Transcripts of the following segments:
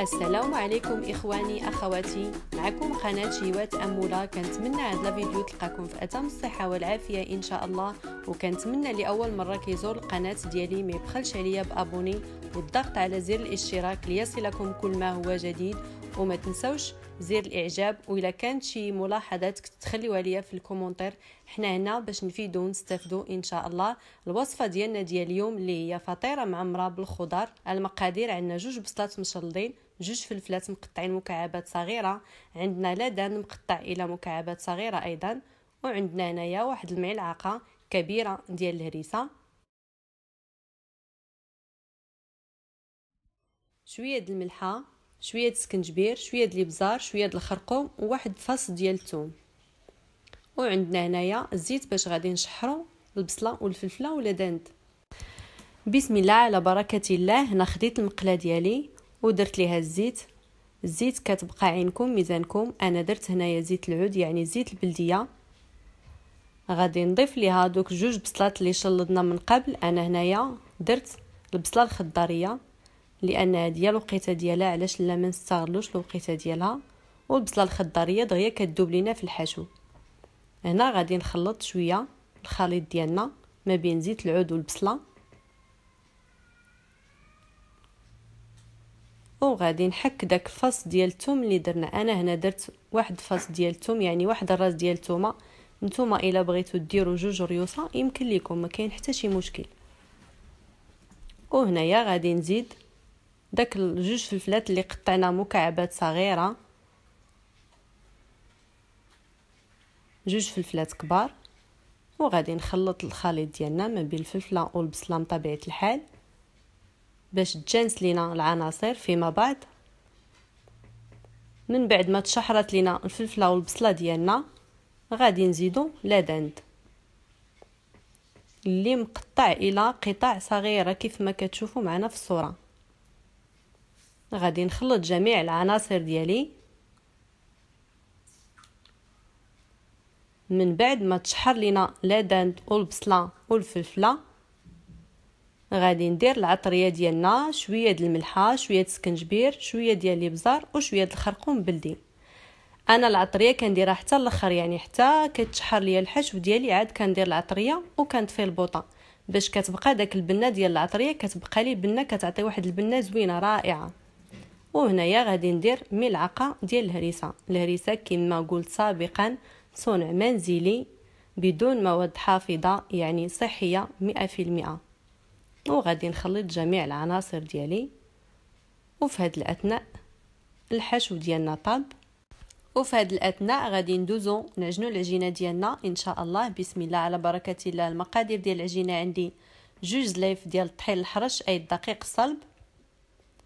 السلام عليكم اخواني اخواتي معكم قناه شيوات اموله كنتمنى هاد الفيديو تلقاكم في اتم الصحه والعافيه ان شاء الله وكنتمنى لاول مره كيزور القناه ديالي ما يبخلش عليا بابوني والضغط على زر الاشتراك ليصلكم كل ما هو جديد وما تنسوش زير الاعجاب الا كانت شي ملاحظات تخليوها ليا في الكومونتير حنا هنا باش نفيدو ونستافدو ان شاء الله الوصفه ديالنا ديال اليوم اللي هي فطيره معمره بالخضر المقادير عندنا جوج بصلات مشلضين جوج فلفلات مقطعين مكعبات صغيره عندنا لدان مقطع الى مكعبات صغيره ايضا وعندنا هنايا واحد الملعقه كبيره ديال الهريسه شويه د الملحه شويه السكنجبير شويه د الابزار شويه د الخرقوم وواحد فص ديال الثوم وعندنا هنايا الزيت باش غادي نشحرو البصله والفلفله ولا داند بسم الله على بركه الله هنا خديت المقله ديالي ودرت ليها الزيت الزيت كتبقى عينكم ميزانكم انا درت هنايا زيت العود يعني زيت البلديه غادي نضيف ليها دوك جوج بصلات اللي شلضنا من قبل انا هنايا درت البصله الخضاريه لان هادي الوقيته ديالها علاش لا ما نستغلوش الوقيته ديالها والبصله الخضريه دغيا كدوب لينا في الحشو هنا غادي نخلط شويه الخليط ديالنا ما بين زيت العود والبصله وغادي نحك داك الفص ديال الثوم اللي درنا انا هنا درت واحد فص ديال الثوم يعني واحد الراس ديال الثومه نتوما الا بغيتو ديروا جوج ريوسه يمكن ليكم ما كاين حتى شي مشكل وهنايا غادي نزيد داك الجوج فلفلات اللي قطعنا مكعبات صغيره جوج فلفلات كبار وغادي نخلط الخليط ديالنا ما بين الفلفله والبصله بطبيعه الحال باش تجانس لينا العناصر فيما بعد من بعد ما تشحرت لينا الفلفله والبصله ديالنا غادي نزيدو لادند اللي مقطع الى قطع صغيره كيف ما كتشوفوا معنا في الصوره غادي نخلط جميع العناصر ديالي من بعد ما تشحر لينا لا دانت والبصله والفلفله غادي ندير العطريه ديالنا شويه د الملحه شويه السكنجبير شويه ديال الابزار وشويه د الخرقوم بلدي انا العطريه كنديرها حتى الاخر يعني حتى كتشحر ليا الحشو ديالي عاد كندير العطريه وكنطفي البوطه باش كتبقى داك البنه ديال العطريه كتبقى لي بنه كتعطي واحد البنه زوينه رائعه وهنايا غادي ندير ملعقه ديال الهريسه الهريسه كما قلت سابقا صنع منزلي بدون مواد حافظه يعني صحيه مئة في المئة وغادي نخلط جميع العناصر ديالي وفي هذا الاثناء الحشو ديالنا طاب وفي هذا الاثناء غادي ندوزو نعجنو العجينه ديالنا ان شاء الله بسم الله على بركه الله المقادير ديال العجينه عندي جوج زلايف ديال الطحين الحرش اي الدقيق الصلب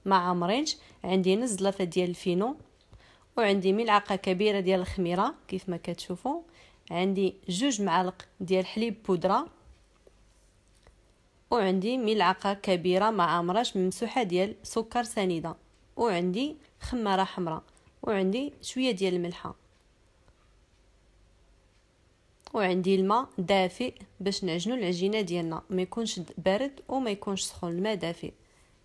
مع عامرينش عندي نزلافه ديال الفينو وعندي ملعقه كبيره ديال الخميره كيف ما كتشوفوا عندي جوج معالق ديال حليب بودره وعندي ملعقه كبيره مع عامراش ممسوحه ديال سكر سنيده وعندي خماره حمراء وعندي شويه ديال الملحه وعندي الماء دافئ باش نعجنو العجينه ديالنا ما يكونش بارد وما يكونش سخون الماء دافئ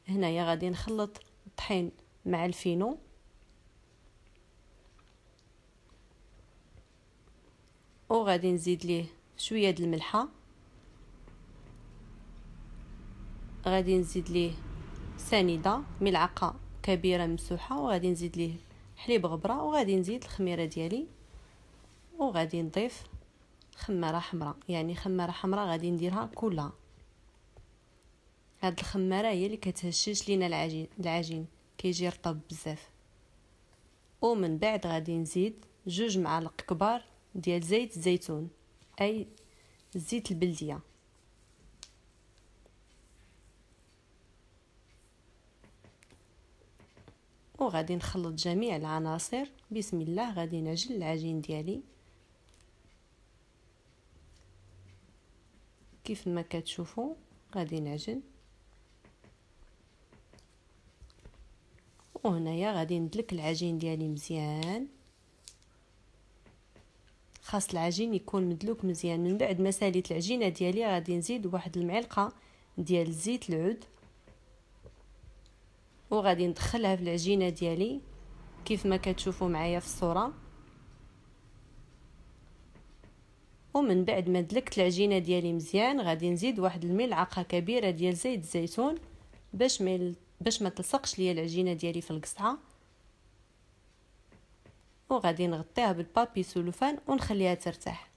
هنايا غادي نخلط الطحين مع الفينو وغادي نزيد ليه شويه د الملحه غادي نزيد ليه سنيده ملعقه كبيره ممسوحه وغادي نزيد ليه حليب غبره وغادي نزيد الخميره ديالي وغادي نضيف خماره حمراء يعني خماره حمراء غادي نديرها كلها هاد الخماره هي اللي كتهشش لينا العجين العجين كيجي رطب بزاف ومن بعد غادي نزيد جوج معالق كبار ديال زيت الزيتون اي زيت البلديه وغادي نخلط جميع العناصر بسم الله غادي نعجن العجين ديالي كيف ما كتشوفوا غادي نعجن وهنايا غادي ندلك العجين ديالي مزيان خاص العجين يكون مدلوك مزيان من بعد ما ساليت العجينه ديالي غادي نزيد واحد المعلقه ديال زيت العود وغادي ندخلها في العجينه ديالي كيف ما كتشوفوا معايا في الصوره ومن بعد ما دلكت العجينه ديالي مزيان غادي نزيد واحد الملعقه كبيره ديال زيت الزيتون باش ما باش ما تلصقش ليا العجينه ديالي في القصعه وغادي نغطيها بالبابي سولوفان ونخليها ترتاح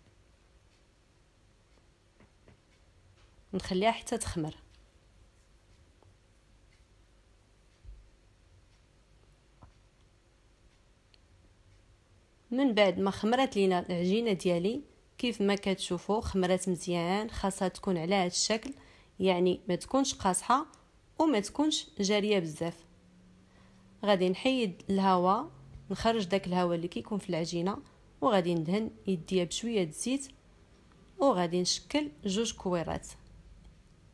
نخليها حتى تخمر من بعد ما خمرت لينا العجينه ديالي كيف ما كتشوفوا خمرات مزيان خاصها تكون على هذا الشكل يعني ما تكونش قاصحه وما تكونش جاريه بزاف غادي نحيد الهواء نخرج داك الهواء اللي كيكون في العجينه وغادي ندهن يديا بشويه الزيت وغادي نشكل جوج كويرات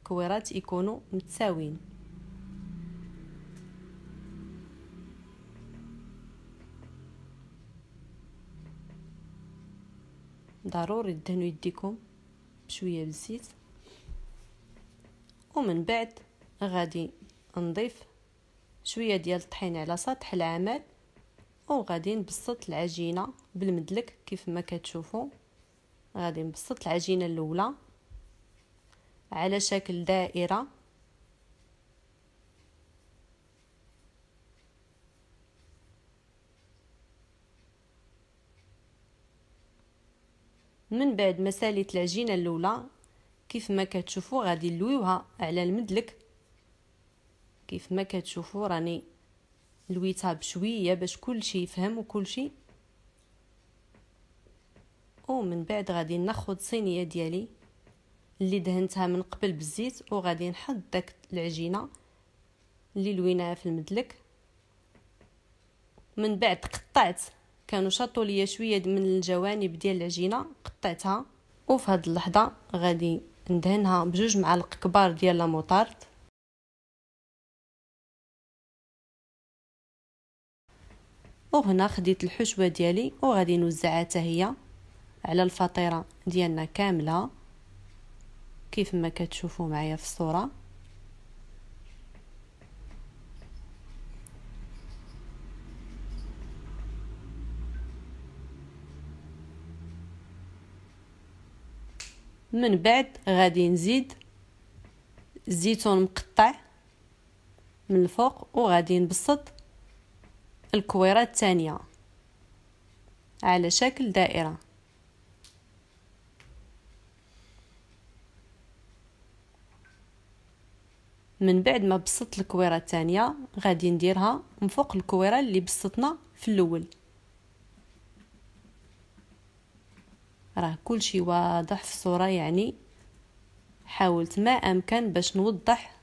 كويرات يكونوا متساويين ضروري تدهنوا يديكم بشويه بالزيت ومن بعد غادي نضيف شويه ديال الطحين على سطح العمل وغادي نبسط العجينه بالمدلك كيف ما كتشوفوا غادي نبسط العجينه الاولى على شكل دائره من بعد ما ساليت العجينه الاولى كيف ما كتشوفوا غادي نلويوها على المدلك كيف ما كتشوفوا راني لويتها بشويه باش كلشي يفهم وكلشي ومن بعد غادي ناخذ صينيه ديالي اللي دهنتها من قبل بالزيت وغادي نحط داك العجينه اللي لويناها في المدلك من بعد قطعت كانوا شاطوا ليا شويه من الجوانب ديال العجينه قطعتها وفي هذه اللحظه غادي ندهنها بجوج معالق كبار ديال لا موطارد وهنا خديت الحشوه ديالي وغادي نوزعها حتى هي على الفطيره ديالنا كامله كيف ما كتشوفوا معايا في الصوره من بعد غادي نزيد الزيتون مقطع من الفوق وغادي نبسط الكويرة الثانية على شكل دائرة من بعد ما بسطت الكويرة الثانية غادي نديرها من فوق الكويرة اللي بسطنا في الأول راه كلشي واضح في الصورة يعني حاولت ما أمكن باش نوضح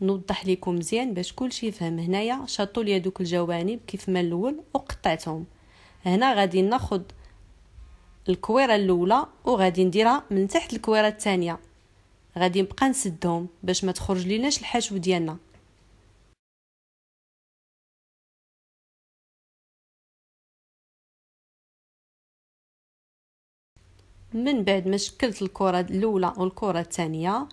نوضح لكم مزيان باش كلشي يفهم هنايا شاطو ليا دوك الجوانب كيف ما الاول وقطعتهم هنا غادي ناخذ الكويره الاولى وغادي نديرها من تحت الكويره الثانيه غادي نبقى نسدهم باش ما تخرج ليناش الحشو ديالنا من بعد ما شكلت الكره الاولى والكره الثانيه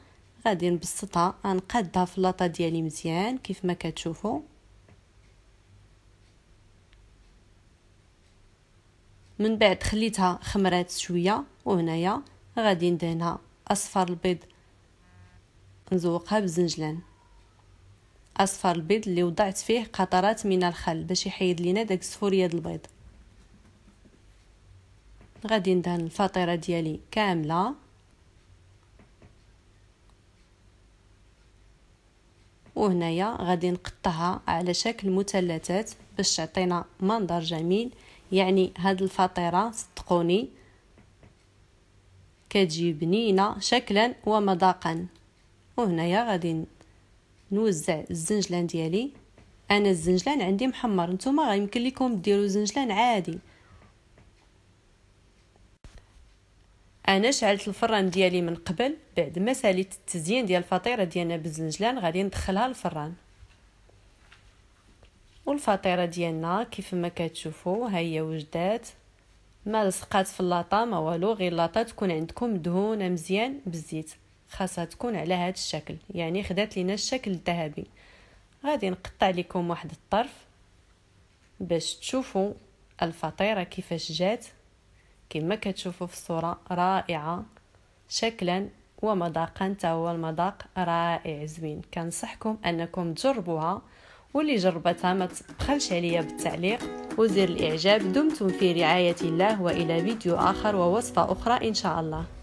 غادي نبسطها غنقادها في اللاطه ديالي مزيان كيف ما كتشوفوا من بعد خليتها خمرات شويه وهنايا غادي ندهنها اصفر البيض نزوقها بالزنجلان اصفر البيض اللي وضعت فيه قطرات من الخل باش يحيد لينا داك السفوريه البيض غادي ندهن الفطيره ديالي كامله وهنايا غادي نقطعها على شكل مثلثات باش تعطينا منظر جميل يعني هاد الفطيره صدقوني كتجي بنينه شكلا ومذاقا وهنايا غادي نوزع الزنجلان ديالي انا الزنجلان عندي محمر نتوما غيمكن لكم ديروا زنجلان عادي انا شعلت الفران ديالي من قبل بعد ما ساليت التزيين ديال الفطيره ديالنا بالزنجلان غادي ندخلها الفران والفطيره ديالنا كيف ما كتشوفوا ها هي وجدات ما لصقات في اللاطا ما والو غير اللاطا تكون عندكم مدهونه مزيان بالزيت خاصها تكون على هذا الشكل يعني خدات لينا الشكل الذهبي غادي نقطع لكم واحد الطرف باش تشوفوا الفطيره كيفاش جات كما كتشوفوا في الصوره رائعه شكلا ومذاقا حتى هو المذاق رائع زوين كنصحكم انكم تجربوها واللي جربتها ما تبخلش عليا بالتعليق وزر الاعجاب دمتم في رعايه الله والى فيديو اخر ووصفه اخرى ان شاء الله